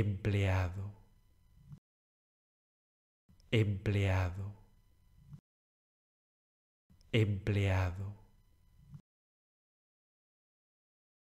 empleado, empleado, empleado.